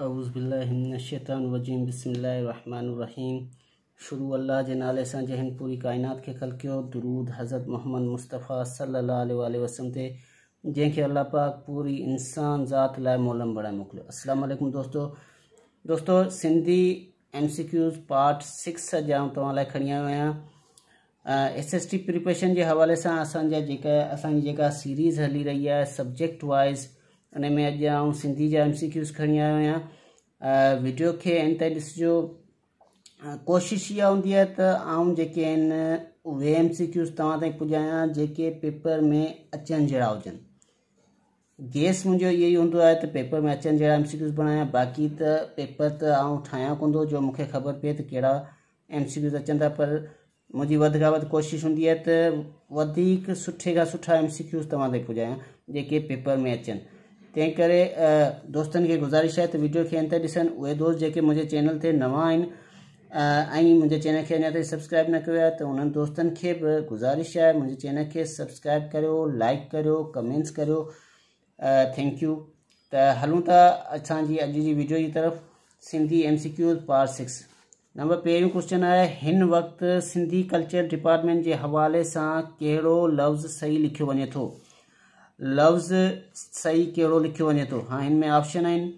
अउज़बिल्लिनशैतरजीम बसमीम शुरू अल्लाह जे नाले से जहन पूरी काइनात के ख़ल कयो दरूद हज़रत मोहम्मद मुस्तफ़ा सल्ला वसम थे जैके अल्लाह पाक पूरी इंसान ज़ात लाइ मोलम बड़ा मोकिलियो असलम दोस्तों दोस्तों Sindhi M C Qs part six जहाँ आउं तव्हां लाइ आयो एस एस टी प्रिपरेशन के हवा से असा जी सीरीज़ हली रही है सब्जेक्ट वाइज़ અને મે આજે આઉં સિંધી જા એમસીક્યુસ ખણી આયા આા વિડિયો કે અંતે જે કોશિશિયા હોંધી આત આઉં જે કે ઓ વે એમસીક્યુસ તવાતે પૂજાયા જે કે પેપર મે અચન જેડા હોજન ગેસ મુજો યહી હોંદુ આત પેપર મે અચન જેડા એમસીક્યુસ બનાયા બાકી ત પેપર ત આઉં ઠાયા કોંદો જો મુખે ખબર પે કેડા એમસીક્યુસ અચન પર મજી વધગાવત કોશિશ હોંધી આત વધિક સઠે કા સઠા એમસીક્યુસ તવાતે પૂજાયા જે કે પેપર મે અચન તે કરે દોસ્તન કે ગુજારશ હે તો વિડિયો કે અંત દેસન ઓય દોજ જે કે મુજે ચેનલ થે નવા આયન આઈ મુજે ચેનલ કે સબસ્ક્રાઇબ ન કયો તો ઉનન દોસ્તન કે ગુજારશ આય મુજે ચેનલ કે સબસ્ક્રાઇબ કરો લાઈક કરો કમેન્ટસ કરો થેન્ક યુ તા હલુ તા અસાજી અજીજી વિડિયો જી તરફ સિંધી એમસીક્યુઝ પાર્ટ 6 નંબર પેય ક્વેશ્ચન આયા હિન વક્ત સિંધી カル ચર ડિપાર્ટમેન્ટ જે حوالے સા કેડો લવજ સહી લખ્યો વને થો लफ्ज़ सही कड़ो लिखो वे तो हाँ इनमें ऑप्शन आन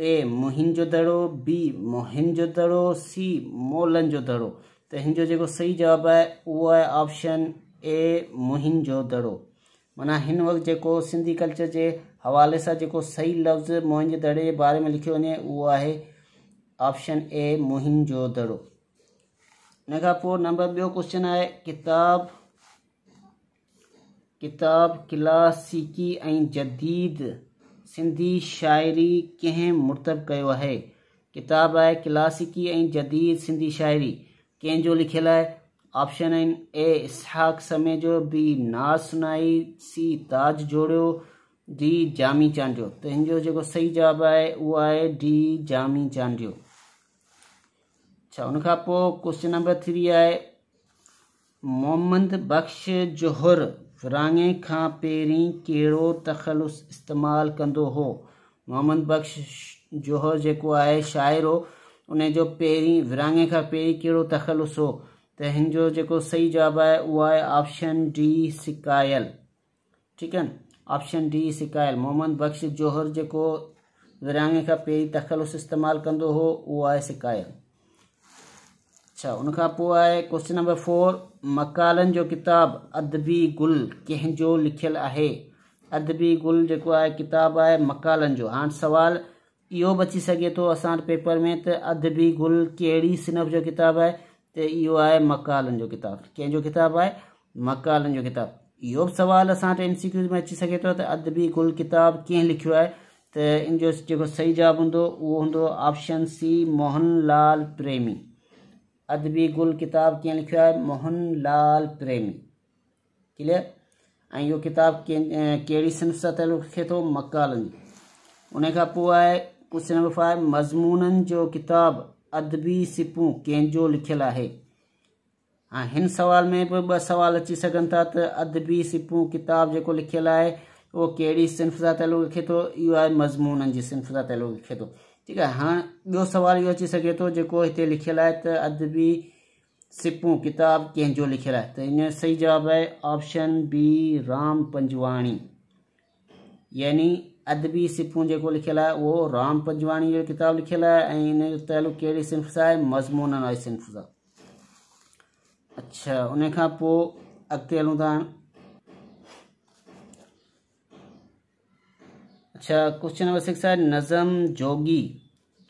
ए मुंहिंजो दड़ो बी मोहिंजो दड़ो सी मोलन जो दड़ो तो हिन जो सही जवाब है उहो है ऑप्शन ए मुंहिंजो दड़ो माना इन वक्त जो सिंधी कल्चर के हवाले से जो सही लफ़्ज़ मोहिंजे दड़े के बारे में लिखो वे वो है ऑप्शन ए मुंहिंजो दड़ो इन नंबर बो क्वेश्चन है किताब किताब क्लासिकी जदीद सिंधी शायरी कें मुर्तब किया है किताब है क्लासिकी जदीद सिंधी शायरी कंहिंजो लिखल है ऑप्शन आहिनि ए इसहाक समय जो बी ना सुनाई सी ताज जोड़ो डी जामी चांडियो तो हिन जो सही जवाब है वो है डी जामी चांडियो अच्छा उन क्वेश्चन नंबर थ्री है मोहम्मद बख़्श जोहर रांगे खां पहिरीं कहिड़ो तख़लुस इस्तेमाल कंदो हो मोहम्मद बख्श जोहर जो आहे शायर हो उन जो पहिरीं विरहाङे खां पहिरीं कहिड़ो तख़लुस हो तो हिन जो सही जवाब है उहो आहे ऑप्शन डी सिकायल ठीक है न ऑप्शन डी सिकायल मोहम्मद बख्श जोहर जो विरहाङे खां पहिरीं तख़लुस इस्तेमाल कंदो हो उहो आहे सिकायल अच्छा उनका पुआ है क्वेश्चन नंबर फोर मकालन जो किताब अदबी गुल कंहिं जो लिखियल आहे अदबी गुल जेको आहे किताबु आहे मकालन जो हाणे सुवाल इहो बची सघे थो तो असां पेपर में त अदबी गुल कहिड़ी सिनफ़ जो किताबु आहे त इहो आहे मकालन जो किताबु कंहिंजो किताबु आहे मकालन जो किताबु इहो बि सुवाल असां एम सी क्यूज़ में अची सघे थो अदबी गुल किताबु कीअं लिखियो आहे त इन सही जवाब हूंदो उहो हूंदो ऑप्शन सी मोहन लाल प्रेमी अदबी गुल किताब क्या लिखो है मोहन लाल प्रेमी क्लियर ऐं इहो किताबु के कहिड़ी सिंध सां तालुक़ रखे थो मकालनि क्वेश्चन नंबर फाइव मजमून जो किताब अदबी सिपूं कंहिंजो लिखल है हाँ इन सवाल में भी ॿ सवाल अची सकन था तो अदबी सिपू किताब जो लिखल है वो कड़ी सिंफ़ सां लिखे तो यो है मजमून मज़मूननि जी सिंफ़ सां तालुक़ ठीक है हाँ बो सवाल यो अची सके तो जो इतने लिखल है त अदबी सिपूं किताब कंहिंजो लिखल है तो इन सही जवाब है ऑप्शन बी राम पंजवाणी यानी अदबी सिपू जो लिखल है वो राम पंजवाणी किताब लिखल है इन जो कड़ी सिंफ़ से मज़मून वारी सिंफ़ से अच्छा उन अगत हलूँ त अच्छा क्वेश्चन नंबर सिक्स है नज़म जोगी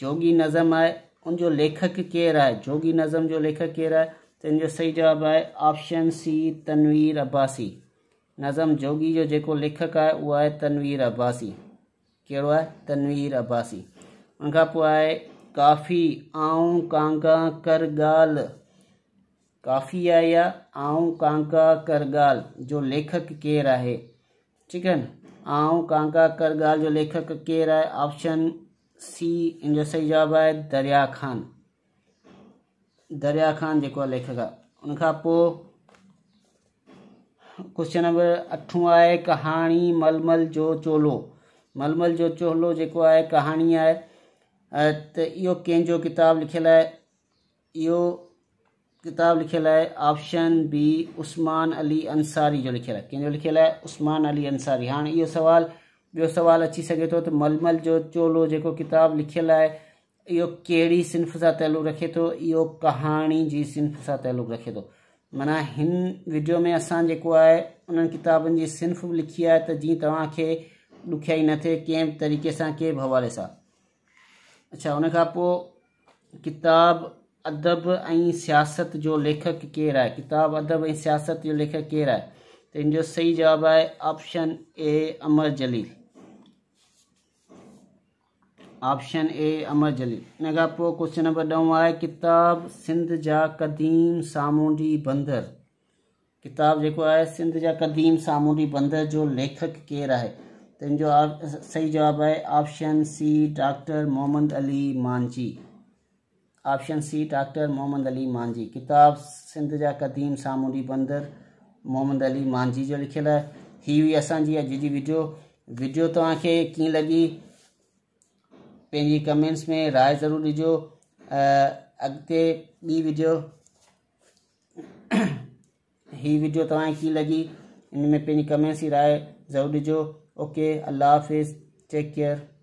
जोगी नज़म आहे उनजो लेखक केर है जोगी नज़म जो लेखक केर है तो हिन जो सही जवाब आहे ऑप्शन सी तनवीर अब्बासी नज़म जोगी जो जो लेखक है वह है तनवीर अब्बासी कड़ो है तनवीर अब्बासी उनका पोइ काफ़ी आऊं कांगा कर गाल काफ़ी आहे या आऊं कांगा कर गाल जो लेखक केर है ठीक है न आऊं कांगा कर गाल जो लेखक केर है ऑप्शन सी सही जवाब आहे दरिया खान दरिया खान जेको लेखक आहे क्वेश्चन नंबर अठों आहे कहानी मलमल जो चोलो मलमल जो चोलो जेको आहे कहाणी आहे त इहो कंहिंजो लिखल है आहे इहो किताबु लिखियलु ऑप्शन बी उस्मान अली अंसारी जो लिखियलु आहे कंहिंजो लिखियलु आहे उस्मान अली अंसारी हाँ इहो सवाल बो सवाल अची सघे तो त तो मलमल जो चोलो जेको किताबु लिखियलु आहे इहो कहिड़ी सिंफ़ से तालुक़ु रखे तो इहो कहानी जी सिंफ़ से तालुक़ु रखे तो माना इन वीडियो में असो है उन किताबन की सिंफ़ लिखी है त जीअं तव्हांखे ॾुखियाई न थे कें तरीक़े से कें बि हवाले सां अच्छा उन किताब अदब ऐं सियासत जो लेखक केर है किताब अदब ऐं सियासत जो लेखक केर है त हिन सही जवाब आहे option A Amar Jalil option A অমরজলি নেগা পো क्वेश्चन नंबर 10 আয়ে কিতাব Sindh جا قدیم সামوندی بندر কিতাব যেকো আয়ে Sindh جا قدیم সামوندی بندر جو লেখক কে راہے তেন جو صحیح جواب আয়ে option C doctor Mohammad Ali Manji option C doctor Mohammad Ali Manji কিতাব Sindh جا قدیم সামوندی بندر মোহাম্মদ আলী মানজি جو লিখিলা হে বি আসান জি জিডি ভিডিও ভিডিও তো আঁকে কি লাগি पेंजी कमेंट्स में राय जरूर दीजो अगते बी वीडियो ही वीडियो तव्हांखे कीअं लॻी इन में कमेंट्स की राय जरूर दीजो ओके अल्लाह हाफ़िज़ टेक केयर